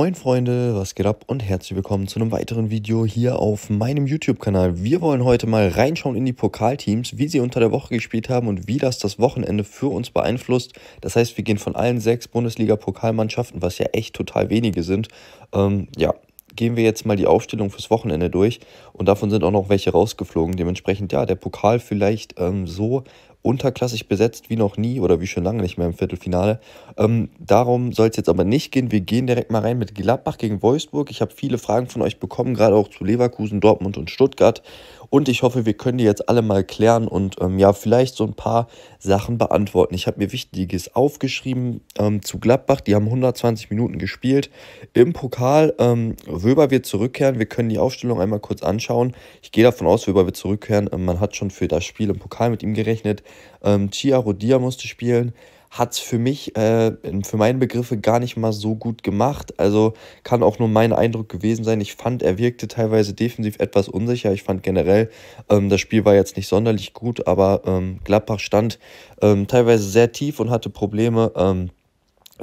Moin Freunde, was geht ab und herzlich willkommen zu einem weiteren Video hier auf meinem YouTube-Kanal. Wir wollen heute mal reinschauen in die Pokalteams, wie sie unter der Woche gespielt haben und wie das das Wochenende für uns beeinflusst. Das heißt, wir gehen von allen sechs Bundesliga-Pokalmannschaften, was ja echt total wenige sind, ähm, ja, gehen wir jetzt mal die Aufstellung fürs Wochenende durch und davon sind auch noch welche rausgeflogen. Dementsprechend, ja, der Pokal vielleicht ähm, so unterklassig besetzt wie noch nie oder wie schon lange nicht mehr im Viertelfinale. Ähm, darum soll es jetzt aber nicht gehen. Wir gehen direkt mal rein mit Gladbach gegen Wolfsburg. Ich habe viele Fragen von euch bekommen, gerade auch zu Leverkusen, Dortmund und Stuttgart. Und ich hoffe, wir können die jetzt alle mal klären und ähm, ja, vielleicht so ein paar Sachen beantworten. Ich habe mir Wichtiges aufgeschrieben ähm, zu Gladbach. Die haben 120 Minuten gespielt im Pokal. Ähm, Wöber wird zurückkehren. Wir können die Aufstellung einmal kurz anschauen. Ich gehe davon aus, Wöber wird zurückkehren. Ähm, man hat schon für das Spiel im Pokal mit ihm gerechnet. Ähm, Chia Rodia musste spielen hat es für mich, äh, für meine Begriffe gar nicht mal so gut gemacht. Also kann auch nur mein Eindruck gewesen sein. Ich fand, er wirkte teilweise defensiv etwas unsicher. Ich fand generell, ähm, das Spiel war jetzt nicht sonderlich gut, aber ähm, Gladbach stand ähm, teilweise sehr tief und hatte Probleme. Ähm,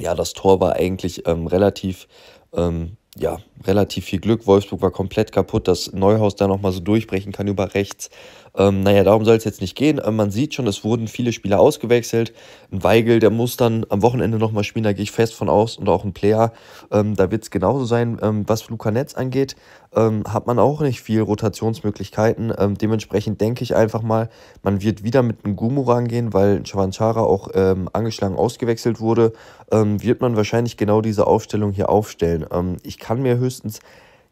ja, das Tor war eigentlich ähm, relativ Ähm, ja, relativ viel Glück. Wolfsburg war komplett kaputt, dass Neuhaus da nochmal so durchbrechen kann über rechts. Ähm, naja, darum soll es jetzt nicht gehen. Ähm, man sieht schon, es wurden viele Spieler ausgewechselt. Ein Weigel, der muss dann am Wochenende nochmal spielen, da gehe ich fest von aus. Und auch ein Player, ähm, da wird es genauso sein. Ähm, was Luca Netz angeht, ähm, hat man auch nicht viel Rotationsmöglichkeiten. Ähm, dementsprechend denke ich einfach mal, man wird wieder mit einem Gumu rangehen, weil Chavanchara auch angeschlagen ausgewechselt wurde. wird man wahrscheinlich genau diese Aufstellung hier aufstellen. ich kann kann mir höchstens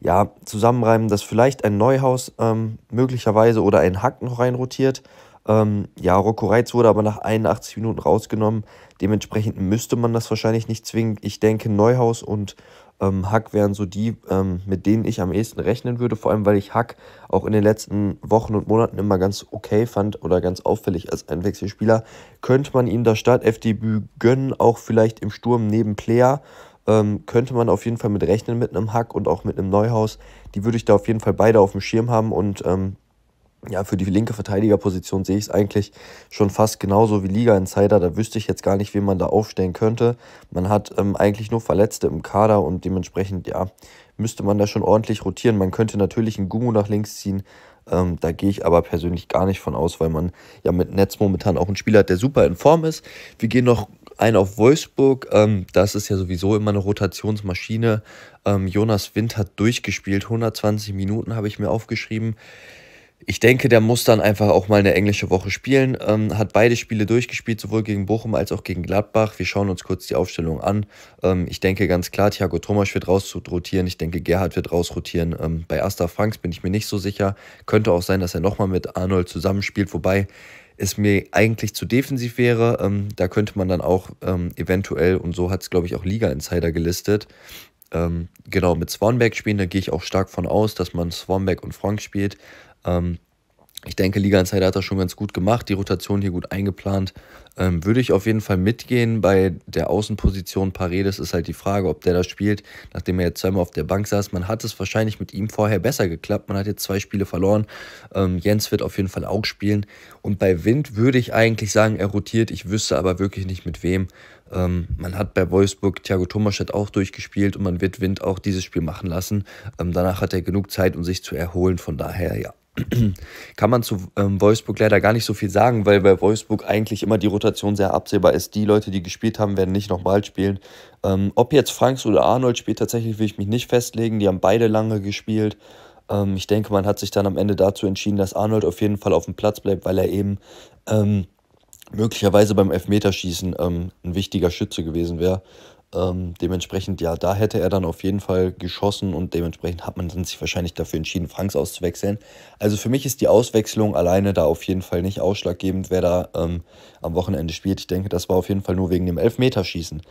ja, zusammenreimen, dass vielleicht ein Neuhaus ähm, möglicherweise oder ein Hack noch reinrotiert. Ähm, ja, Rocco Reitz wurde aber nach 81 Minuten rausgenommen. Dementsprechend müsste man das wahrscheinlich nicht zwingen. Ich denke, Neuhaus und ähm, Hack wären so die, ähm, mit denen ich am ehesten rechnen würde. Vor allem, weil ich Hack auch in den letzten Wochen und Monaten immer ganz okay fand oder ganz auffällig als Einwechselspieler. Könnte man ihm das Start-F-Debüt gönnen, auch vielleicht im Sturm neben Player ähm, könnte man auf jeden Fall mit rechnen mit einem Hack und auch mit einem Neuhaus. Die würde ich da auf jeden Fall beide auf dem Schirm haben und ähm, ja, für die linke Verteidigerposition sehe ich es eigentlich schon fast genauso wie Liga Insider. Da wüsste ich jetzt gar nicht, wen man da aufstellen könnte. Man hat ähm, eigentlich nur Verletzte im Kader und dementsprechend, ja, müsste man da schon ordentlich rotieren. Man könnte natürlich einen Gumu nach links ziehen. Ähm, da gehe ich aber persönlich gar nicht von aus, weil man ja mit Netz momentan auch einen Spieler hat, der super in Form ist. Wir gehen noch ein auf Wolfsburg. Ähm, das ist ja sowieso immer eine Rotationsmaschine. Ähm, Jonas Wind hat durchgespielt. 120 Minuten habe ich mir aufgeschrieben. Ich denke, der muss dann einfach auch mal eine englische Woche spielen. Ähm, hat beide Spiele durchgespielt, sowohl gegen Bochum als auch gegen Gladbach. Wir schauen uns kurz die Aufstellung an. Ähm, ich denke ganz klar, Thiago Thomas wird rausrotieren. Ich denke, Gerhard wird rausrotieren. Ähm, bei Asta Franks bin ich mir nicht so sicher. Könnte auch sein, dass er nochmal mit Arnold zusammenspielt. Wobei es mir eigentlich zu defensiv wäre. Ähm, da könnte man dann auch ähm, eventuell, und so hat es, glaube ich, auch Liga Insider gelistet, ähm, genau mit Swanberg spielen. Da gehe ich auch stark von aus, dass man Swanberg und Frank spielt. Ähm, ich denke, Liga Insider hat das schon ganz gut gemacht, die Rotation hier gut eingeplant. Ähm, würde ich auf jeden Fall mitgehen. Bei der Außenposition Paredes ist halt die Frage, ob der das spielt, nachdem er jetzt zweimal auf der Bank saß. Man hat es wahrscheinlich mit ihm vorher besser geklappt. Man hat jetzt zwei Spiele verloren. Ähm, Jens wird auf jeden Fall auch spielen. Und bei Wind würde ich eigentlich sagen, er rotiert. Ich wüsste aber wirklich nicht mit wem. Ähm, man hat bei Wolfsburg Thiago Tomaschett auch durchgespielt und man wird Wind auch dieses Spiel machen lassen. Ähm, danach hat er genug Zeit, um sich zu erholen. Von daher, ja. kann man zu ähm, Wolfsburg leider gar nicht so viel sagen, weil bei Wolfsburg eigentlich immer die Rotation sehr absehbar ist. Die Leute, die gespielt haben, werden nicht nochmal spielen. Ähm, ob jetzt Franks oder Arnold spielt, tatsächlich will ich mich nicht festlegen. Die haben beide lange gespielt. Ähm, ich denke, man hat sich dann am Ende dazu entschieden, dass Arnold auf jeden Fall auf dem Platz bleibt, weil er eben ähm, möglicherweise beim Elfmeterschießen ähm, ein wichtiger Schütze gewesen wäre. Ähm, dementsprechend, ja, da hätte er dann auf jeden Fall geschossen und dementsprechend hat man dann sich wahrscheinlich dafür entschieden, Franks auszuwechseln. Also für mich ist die Auswechslung alleine da auf jeden Fall nicht ausschlaggebend, wer da ähm, am Wochenende spielt. Ich denke, das war auf jeden Fall nur wegen dem Elfmeterschießen.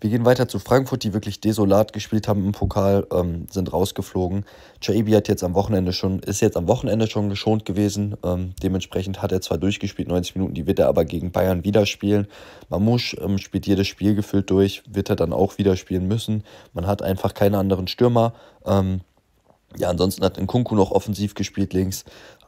Wir gehen weiter zu Frankfurt, die wirklich desolat gespielt haben im Pokal, ähm, sind rausgeflogen. Chaibi hat jetzt am Wochenende schon, ist jetzt am Wochenende schon geschont gewesen. Ähm, dementsprechend hat er zwar durchgespielt, 90 Minuten, die wird er aber gegen Bayern wieder spielen. Mamouche ähm, spielt jedes Spiel gefühlt durch, wird er dann dann auch wieder spielen müssen. Man hat einfach keine anderen Stürmer. Ähm, ja, ansonsten hat Nkunku noch offensiv gespielt links.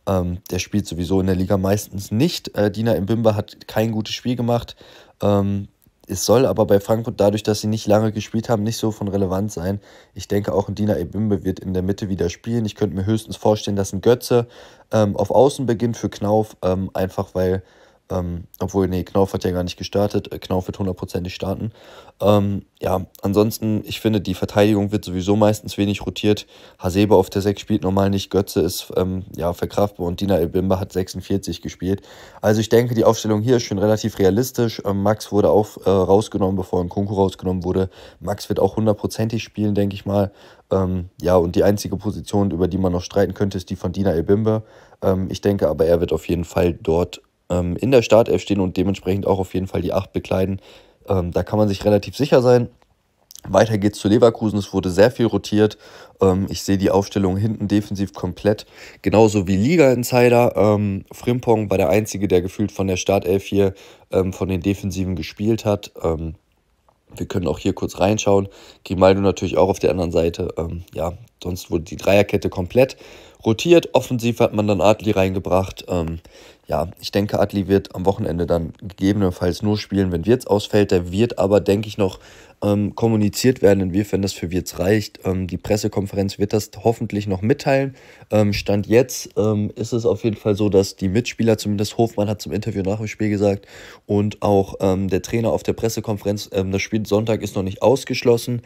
Ähm, der spielt sowieso in der Liga meistens nicht. Äh, Dina Mbimba hat kein gutes Spiel gemacht. Ähm, es soll aber bei Frankfurt dadurch, dass sie nicht lange gespielt haben, nicht so von Relevanz sein. Ich denke auch, ein Dina Ebimbe wird in der Mitte wieder spielen. Ich könnte mir höchstens vorstellen, dass ein Götze ähm, auf Außen beginnt für Knauf, ähm, einfach weil ähm, obwohl, nee, Knauf hat ja gar nicht gestartet. Äh, Knauf wird hundertprozentig starten. Ähm, ja, ansonsten, ich finde, die Verteidigung wird sowieso meistens wenig rotiert. Hasebe auf der 6 spielt normal nicht. Götze ist ähm, ja verkraftbar und Dina Elbimba hat 46 gespielt. Also ich denke, die Aufstellung hier ist schon relativ realistisch. Ähm, Max wurde auch äh, rausgenommen, bevor ein Kunku rausgenommen wurde. Max wird auch hundertprozentig spielen, denke ich mal. Ähm, ja, und die einzige Position, über die man noch streiten könnte, ist die von Dina Elbimbe. Ähm, ich denke aber, er wird auf jeden Fall dort ähm, in der Startelf stehen und dementsprechend auch auf jeden Fall die 8 bekleiden. Ähm, da kann man sich relativ sicher sein. Weiter geht's zu Leverkusen. Es wurde sehr viel rotiert. Ähm, ich sehe die Aufstellung hinten defensiv komplett. Genauso wie Liga Insider. Ähm, Frimpong war der Einzige, der gefühlt von der Startelf hier ähm, von den Defensiven gespielt hat. wir können auch hier kurz reinschauen. Grimaldo natürlich auch auf der anderen Seite. ja, Sonst wurde die Dreierkette komplett rotiert. Offensiv hat man dann Adli reingebracht. Ähm, ja, ich denke, Adli wird am Wochenende dann gegebenenfalls nur spielen, wenn Wirtz ausfällt. Der wird aber, denke ich, noch ähm, kommuniziert werden, inwiefern das für Wirtz reicht. Ähm, die Pressekonferenz wird das hoffentlich noch mitteilen. Ähm, Stand jetzt ähm, ist es auf jeden Fall so, dass die Mitspieler, zumindest Hofmann hat zum Interview nach dem Spiel gesagt, und auch ähm, der Trainer auf der Pressekonferenz, das Spiel Sonntag ist noch nicht ausgeschlossen.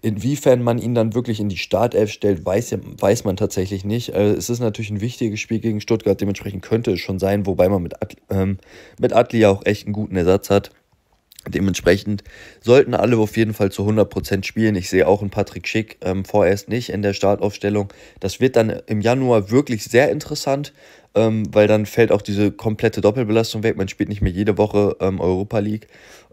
Inwiefern man ihn dann wirklich in die Startelf stellt, weiß, weiß man tatsächlich nicht. Also, es ist natürlich ein wichtiges Spiel gegen Stuttgart, dementsprechend könnte es schon sein, wobei man mit, Ad, ähm, mit Adli ja auch echt einen guten Ersatz hat. Dementsprechend sollten alle auf jeden Fall zu 100% spielen. Ich sehe auch einen Patrick Schick ähm, vorerst nicht in der Startaufstellung. Das wird dann im Januar wirklich sehr interessant, ähm, weil dann fällt auch diese komplette Doppelbelastung weg. Man spielt nicht mehr jede Woche ähm, Europa League.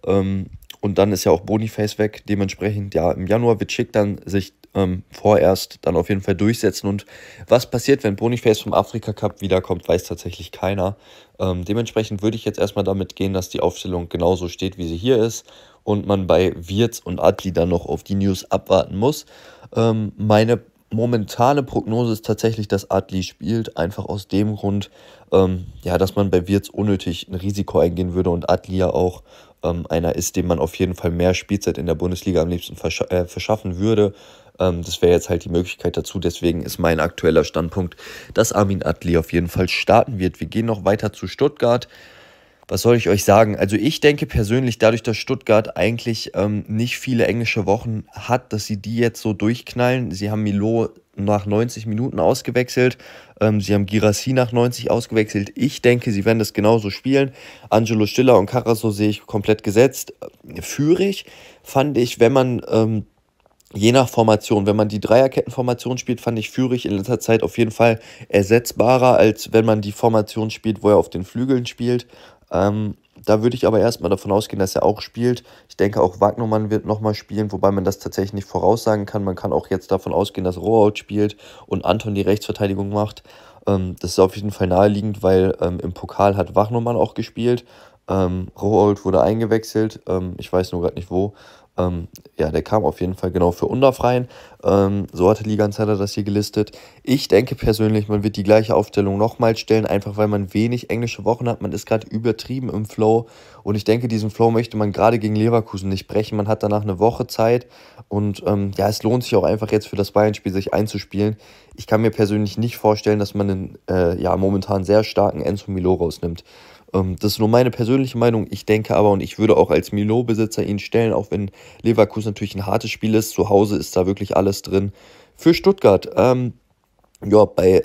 Ähm, und dann ist ja auch Boniface weg. Dementsprechend, ja, im Januar wird Schick dann sich ähm, vorerst dann auf jeden Fall durchsetzen. Und was passiert, wenn Boniface vom Afrika Cup wiederkommt, weiß tatsächlich keiner. Ähm, dementsprechend würde ich jetzt erstmal damit gehen, dass die Aufstellung genauso steht, wie sie hier ist. Und man bei Wirz und Adli dann noch auf die News abwarten muss. Ähm, meine momentane Prognose ist tatsächlich, dass Adli spielt, einfach aus dem Grund, ähm, ja, dass man bei Wirtz unnötig ein Risiko eingehen würde und Adli ja auch ähm, einer ist, dem man auf jeden Fall mehr Spielzeit in der Bundesliga am liebsten versch äh, verschaffen würde. Ähm, das wäre jetzt halt die Möglichkeit dazu. Deswegen ist mein aktueller Standpunkt, dass Armin Adli auf jeden Fall starten wird. Wir gehen noch weiter zu Stuttgart was soll ich euch sagen? Also ich denke persönlich, dadurch, dass Stuttgart eigentlich ähm, nicht viele englische Wochen hat, dass sie die jetzt so durchknallen. Sie haben Milo nach 90 Minuten ausgewechselt. Ähm, sie haben Girassi nach 90 ausgewechselt. Ich denke, sie werden das genauso spielen. Angelo Stiller und Carrasso sehe ich komplett gesetzt. Äh, Führig fand ich, wenn man ähm, je nach Formation. Wenn man die Dreierkettenformation spielt, fand ich Führig in letzter Zeit auf jeden Fall ersetzbarer, als wenn man die Formation spielt, wo er auf den Flügeln spielt. Ähm, da würde ich aber erstmal davon ausgehen, dass er auch spielt. Ich denke, auch Wagnermann wird nochmal spielen, wobei man das tatsächlich nicht voraussagen kann. Man kann auch jetzt davon ausgehen, dass Rohout spielt und Anton die Rechtsverteidigung macht. Ähm, das ist auf jeden Fall naheliegend, weil ähm, im Pokal hat Wagnermann auch gespielt. Ähm, Rohaut wurde eingewechselt, ähm, ich weiß nur gerade nicht wo. Ähm, ja, der kam auf jeden Fall genau für UNDAF rein. Ähm, so hatte Liga-Insider das hier gelistet. Ich denke persönlich, man wird die gleiche Aufstellung nochmal stellen, einfach weil man wenig englische Wochen hat. Man ist gerade übertrieben im Flow und ich denke, diesen Flow möchte man gerade gegen Leverkusen nicht brechen. Man hat danach eine Woche Zeit und ähm, ja, es lohnt sich auch einfach jetzt für das Bayern-Spiel sich einzuspielen. Ich kann mir persönlich nicht vorstellen, dass man einen äh, ja, momentan sehr starken Enzo Milo rausnimmt. Ähm, das ist nur meine persönliche Meinung. Ich denke aber und ich würde auch als Milo-Besitzer ihn stellen, auch wenn Leverkusen natürlich ein hartes Spiel ist. Zu Hause ist da wirklich alles drin. Für Stuttgart, ähm, ja, bei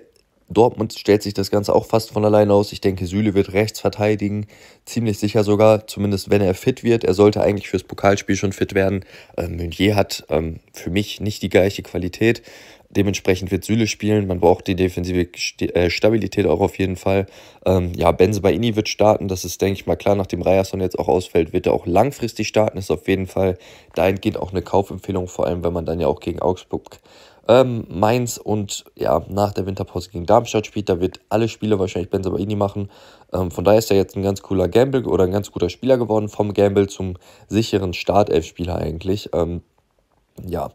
Dortmund stellt sich das Ganze auch fast von alleine aus. Ich denke, Süle wird rechts verteidigen, ziemlich sicher sogar, zumindest wenn er fit wird. Er sollte eigentlich fürs Pokalspiel schon fit werden. Ähm, Meunier hat ähm, für mich nicht die gleiche Qualität. Dementsprechend wird Süle spielen. Man braucht die defensive äh, Stabilität auch auf jeden Fall. Ähm, ja, Benze Baini wird starten. Das ist, denke ich mal, klar. Nachdem Reyerson jetzt auch ausfällt, wird er auch langfristig starten. Ist auf jeden Fall dahingehend auch eine Kaufempfehlung, vor allem, wenn man dann ja auch gegen Augsburg ähm, Mainz und ja, nach der Winterpause gegen Darmstadt spielt. Da wird alle Spiele wahrscheinlich Benze Baini machen. Ähm, von daher ist er jetzt ein ganz cooler Gamble oder ein ganz guter Spieler geworden. Vom Gamble zum sicheren Startelf-Spieler eigentlich. Ähm, ja.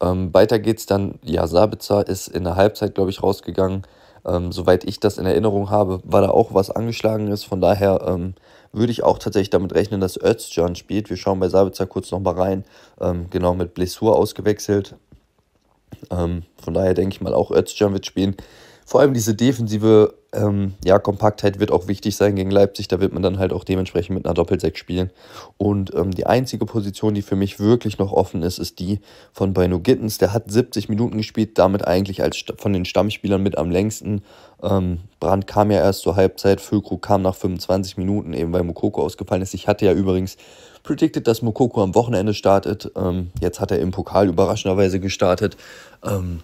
Ähm, weiter geht's dann, ja, Sabitzer ist in der Halbzeit, glaube ich, rausgegangen. Ähm, soweit ich das in Erinnerung habe, war da auch was angeschlagen ist. Von daher ähm, würde ich auch tatsächlich damit rechnen, dass Özcan spielt. Wir schauen bei Sabitzer kurz nochmal rein. Ähm, genau mit Blessur ausgewechselt. Ähm, von daher denke ich mal, auch Özcan wird spielen. Vor allem diese defensive ähm, ja, Kompaktheit wird auch wichtig sein gegen Leipzig. Da wird man dann halt auch dementsprechend mit einer Doppelsechs spielen. Und ähm, die einzige Position, die für mich wirklich noch offen ist, ist die von Bino Gittens. Der hat 70 Minuten gespielt, damit eigentlich als von den Stammspielern mit am längsten. Ähm, Brand kam ja erst zur Halbzeit, Füllkrug kam nach 25 Minuten, eben weil Mokoko ausgefallen ist. Ich hatte ja übrigens predicted, dass Mokoko am Wochenende startet. Ähm, jetzt hat er im Pokal überraschenderweise gestartet. Ähm,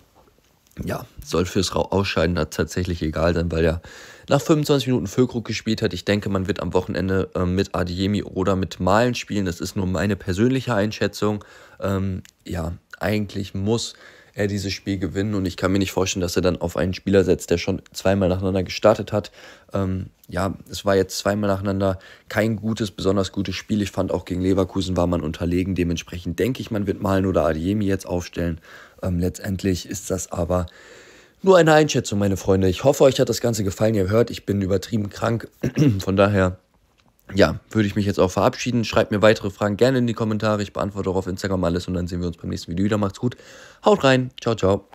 ja, soll fürs Ausscheiden tatsächlich egal sein, weil er nach 25 Minuten Füllkrug gespielt hat. Ich denke, man wird am Wochenende äh, mit Adiemi oder mit Malen spielen. Das ist nur meine persönliche Einschätzung. Ähm, ja, eigentlich muss er dieses Spiel gewinnen und ich kann mir nicht vorstellen, dass er dann auf einen Spieler setzt, der schon zweimal nacheinander gestartet hat. Ähm, ja, es war jetzt zweimal nacheinander kein gutes, besonders gutes Spiel. Ich fand auch gegen Leverkusen war man unterlegen. Dementsprechend denke ich, man wird Malen oder Adiemi jetzt aufstellen. Ähm, letztendlich ist das aber nur eine Einschätzung, meine Freunde. Ich hoffe, euch hat das Ganze gefallen. Ihr hört, ich bin übertrieben krank. Von daher, ja, würde ich mich jetzt auch verabschieden. Schreibt mir weitere Fragen gerne in die Kommentare. Ich beantworte auch auf Instagram alles und dann sehen wir uns beim nächsten Video wieder. Macht's gut. Haut rein. Ciao, ciao.